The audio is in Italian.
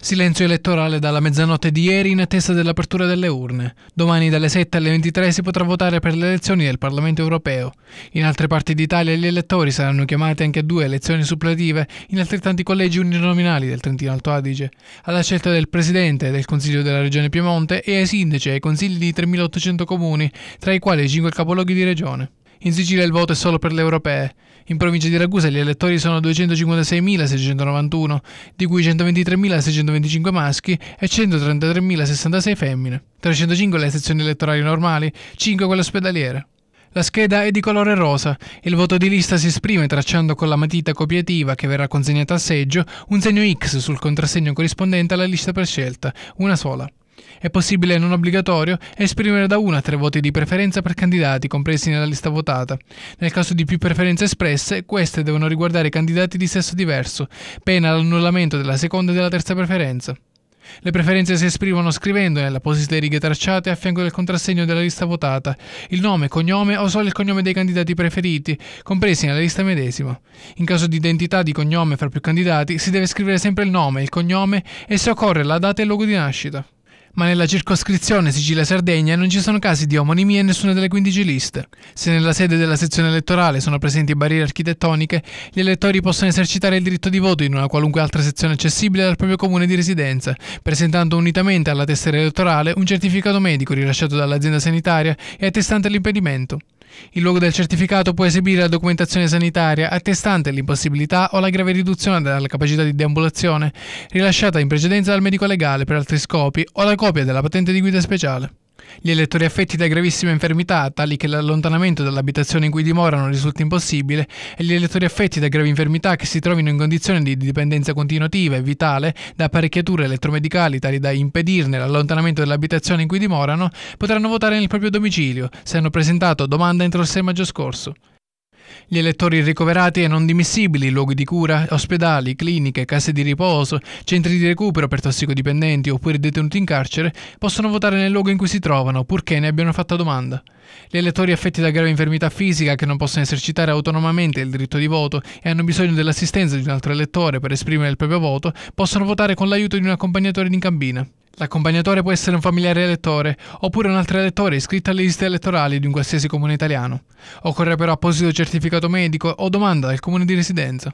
Silenzio elettorale dalla mezzanotte di ieri in attesa dell'apertura delle urne. Domani dalle 7 alle 23 si potrà votare per le elezioni del Parlamento europeo. In altre parti d'Italia gli elettori saranno chiamati anche a due elezioni suppletive in altrettanti collegi uninominali del Trentino Alto Adige, alla scelta del Presidente del Consiglio della Regione Piemonte e ai sindaci e ai consigli di 3.800 comuni, tra i quali i 5 capoluoghi di regione. In Sicilia il voto è solo per le europee. In provincia di Ragusa gli elettori sono 256.691, di cui 123.625 maschi e 133.066 femmine, 305 le sezioni elettorali normali, 5 quelle ospedaliere. La scheda è di colore rosa. Il voto di lista si esprime tracciando con la matita copiativa che verrà consegnata al seggio un segno X sul contrassegno corrispondente alla lista prescelta, una sola. È possibile e non obbligatorio esprimere da 1 a 3 voti di preferenza per candidati compresi nella lista votata. Nel caso di più preferenze espresse, queste devono riguardare candidati di sesso diverso, pena l'annullamento della seconda e della terza preferenza. Le preferenze si esprimono scrivendo nella posizione apposite righe tracciate a fianco del contrassegno della lista votata il nome, cognome o solo il cognome dei candidati preferiti, compresi nella lista medesima. In caso di identità di cognome fra più candidati, si deve scrivere sempre il nome, il cognome e se occorre la data e il luogo di nascita. Ma nella circoscrizione Sicilia-Sardegna non ci sono casi di omonimia in nessuna delle 15 liste. Se nella sede della sezione elettorale sono presenti barriere architettoniche, gli elettori possono esercitare il diritto di voto in una qualunque altra sezione accessibile dal proprio comune di residenza, presentando unitamente alla tessera elettorale un certificato medico rilasciato dall'azienda sanitaria e attestante l'impedimento. Il luogo del certificato può esibire la documentazione sanitaria attestante l'impossibilità o la grave riduzione della capacità di deambulazione, rilasciata in precedenza dal medico legale per altri scopi, o la copia della patente di guida speciale. Gli elettori affetti da gravissime infermità, tali che l'allontanamento dall'abitazione in cui dimorano risulta impossibile, e gli elettori affetti da gravi infermità che si trovino in condizioni di dipendenza continuativa e vitale da apparecchiature elettromedicali tali da impedirne l'allontanamento dall'abitazione in cui dimorano, potranno votare nel proprio domicilio, se hanno presentato domanda entro il 6 maggio scorso. Gli elettori ricoverati e non dimissibili, luoghi di cura, ospedali, cliniche, case di riposo, centri di recupero per tossicodipendenti oppure detenuti in carcere possono votare nel luogo in cui si trovano, purché ne abbiano fatta domanda. Gli elettori affetti da grave infermità fisica che non possono esercitare autonomamente il diritto di voto e hanno bisogno dell'assistenza di un altro elettore per esprimere il proprio voto possono votare con l'aiuto di un accompagnatore in cabina. L'accompagnatore può essere un familiare elettore oppure un altro elettore iscritto alle liste elettorali di un qualsiasi comune italiano. Occorre però apposito certificato medico o domanda dal comune di residenza.